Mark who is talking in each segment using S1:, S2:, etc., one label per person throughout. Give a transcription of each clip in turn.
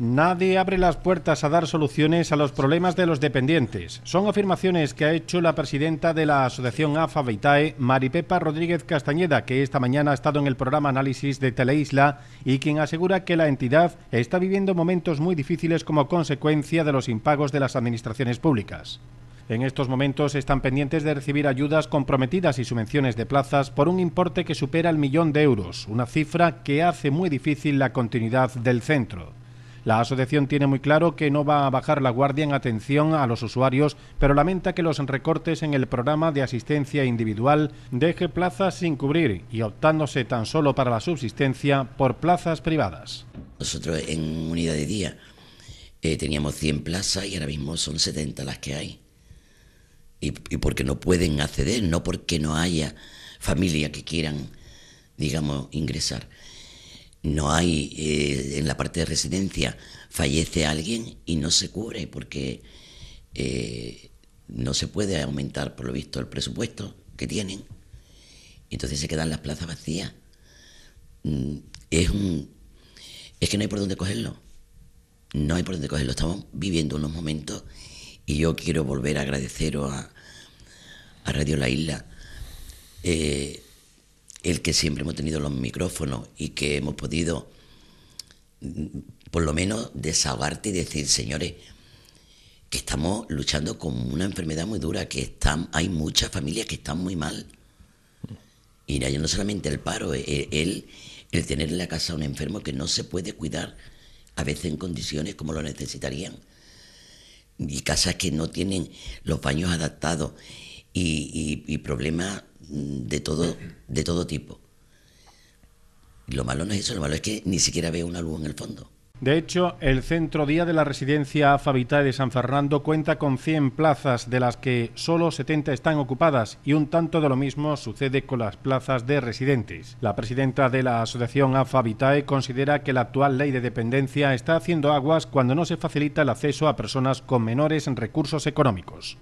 S1: Nadie abre las puertas a dar soluciones a los problemas de los dependientes. Son afirmaciones que ha hecho la presidenta de la asociación AFA Beitae, Maripepa Rodríguez Castañeda, que esta mañana ha estado en el programa Análisis de Teleisla y quien asegura que la entidad está viviendo momentos muy difíciles como consecuencia de los impagos de las administraciones públicas. En estos momentos están pendientes de recibir ayudas comprometidas y subvenciones de plazas por un importe que supera el millón de euros, una cifra que hace muy difícil la continuidad del centro. La asociación tiene muy claro que no va a bajar la guardia en atención a los usuarios, pero lamenta que los recortes en el programa de asistencia individual deje plazas sin cubrir y optándose tan solo para la subsistencia por plazas privadas.
S2: Nosotros en unidad de día eh, teníamos 100 plazas y ahora mismo son 70 las que hay. Y, y porque no pueden acceder, no porque no haya familia que quieran, digamos, ingresar no hay, eh, en la parte de residencia fallece alguien y no se cubre porque eh, no se puede aumentar, por lo visto, el presupuesto que tienen. Entonces se quedan las plazas vacías. Mm, es, un, es que no hay por dónde cogerlo. No hay por dónde cogerlo. Estamos viviendo unos momentos y yo quiero volver a agradeceros a, Radio La Isla. Eh, el que siempre hemos tenido los micrófonos y que hemos podido, mm, por lo menos, desahogarte y decir, señores, que estamos luchando con una enfermedad muy dura, que están, hay muchas familias que están muy mal. Y no solamente el paro, e, e, el, el, tener en la casa a un enfermo que no se puede cuidar, a veces en condiciones como lo necesitarían. Y casas que no tienen los baños adaptados y problemas de todo, de todo tipo. Lo malo no es eso, lo malo es que ni siquiera veo una luz en el fondo.
S1: De hecho, el Centro Día de la Residencia Vitae de San Fernando cuenta con 100 plazas, de las que solo 70 están ocupadas, y un tanto de lo mismo sucede con las plazas de residentes. La presidenta de la Asociación Vitae considera que la actual ley de dependencia está haciendo aguas cuando no se facilita el acceso a personas con menores recursos económicos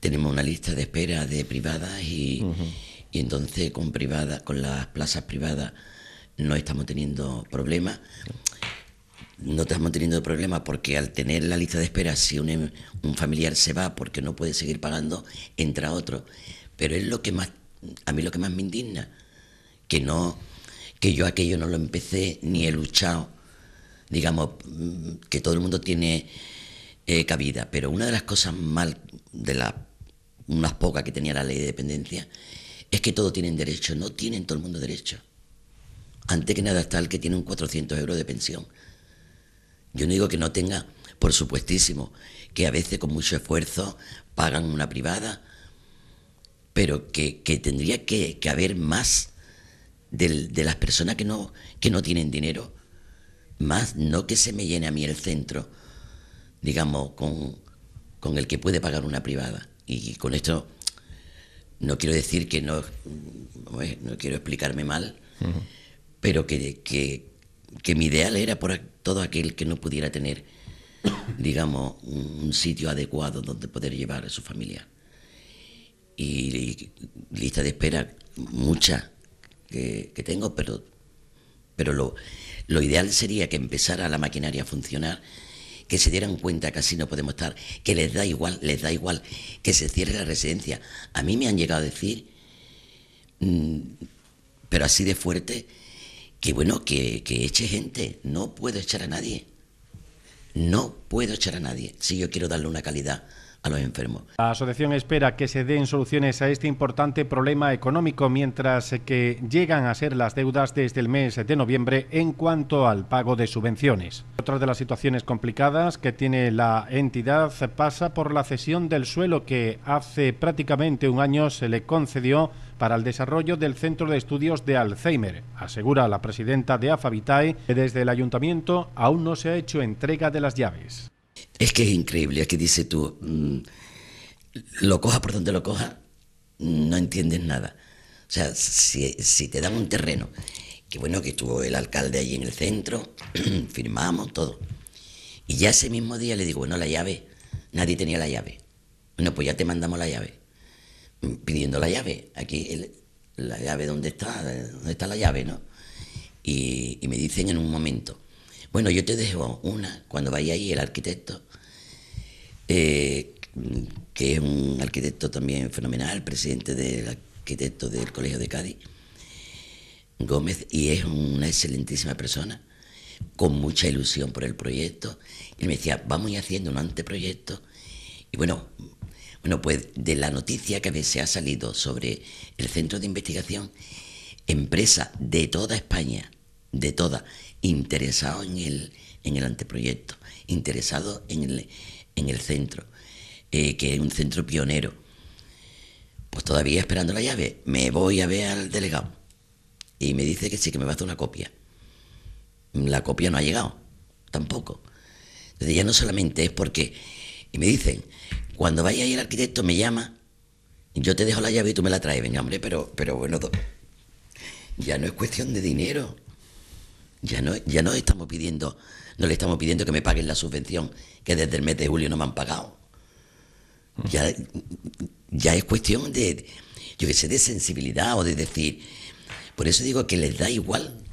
S2: tenemos una lista de espera de privadas y, entonces con privadas, con las plazas privadas no estamos teniendo problemas. No estamos teniendo problemas porque al tener la lista de espera, si un, familiar se va porque no puede seguir pagando, entra otro. Pero es lo que más, a mí lo que más me indigna, que no, que yo aquello no lo empecé ni he luchado. Digamos, mm, que todo el mundo tiene eh, cabida. Pero una de las cosas mal, de la unas pocas que tenía la ley de dependencia, es que todos tienen derecho, no tienen todo el mundo derecho. Antes que nada está el que tiene un 400 euros de pensión. Yo no digo que no tenga, por supuestísimo, que a veces con mucho esfuerzo pagan una privada, pero que, tendría que, haber más de las personas que no, que no tienen dinero, más no que se me llene a mí el centro, digamos, con el que puede pagar una privada. Y con esto no quiero decir que no, no quiero explicarme mal, pero que, que, mi ideal era por todo aquel que no pudiera tener, digamos, un sitio adecuado donde poder llevar a su familia. Y, lista de espera, mucha que, tengo, pero, pero lo, lo ideal sería que empezara la maquinaria a funcionar que se dieran cuenta que así no podemos estar, que les da igual, les da igual que se cierre la residencia. A mí me han llegado a decir, mm, pero así de fuerte, que bueno, que eche gente, no puedo echar a nadie. No puedo echar a nadie si yo quiero darle una calidad
S1: la asociación espera que se den soluciones a este importante problema económico mientras que llegan a ser las deudas desde el mes de noviembre en cuanto al pago de subvenciones. Otra de las situaciones complicadas que tiene la entidad pasa por la cesión del suelo que hace prácticamente un año se le concedió para el desarrollo del Centro de Estudios de Alzheimer. Asegura la presidenta de AFABITAE que desde el ayuntamiento aún no se ha hecho entrega de las llaves.
S2: Es que es increíble, es que dice tú, mm, lo cojas por donde lo coja no entiendes nada. O sea, si, te dan un terreno, que bueno que estuvo el alcalde allí en el centro, firmamos todo. Y ya ese mismo día le digo, bueno, la llave, nadie tenía la llave. Bueno, pues ya te mandamos la llave. Mm, pidiendo la llave, aquí, la llave, ¿dónde está? ¿Dónde está la llave, no? y me dicen en un momento, bueno, yo te dejo una, cuando vaya ahí el arquitecto, eh, que es un arquitecto también fenomenal, presidente del arquitecto del Colegio de Cádiz, Gómez, y es una excelentísima persona, con mucha ilusión por el proyecto. Y él me decía, vamos a haciendo un anteproyecto. Y bueno, bueno, pues de la noticia que se ha salido sobre el centro de investigación, empresa de toda España de todas, interesado en el, en el anteproyecto, interesado en el, en el centro, eh, que es un centro pionero. Pues todavía esperando la llave, me voy a ver al delegado. Y me dice que sí, que me va a hacer una copia. La copia no ha llegado, tampoco. Entonces ya no solamente es porque... Y me dicen, cuando vaya ahí el arquitecto me llama, yo te dejo la llave y tú me la traes. Venga, hombre, pero, pero bueno, ya no es cuestión de dinero. Ya no, ya no estamos pidiendo, no le estamos pidiendo que me paguen la subvención que desde el mes de julio no me han pagado. Ya, ya es cuestión de, yo que sé, de sensibilidad o de decir. Por eso digo que les da igual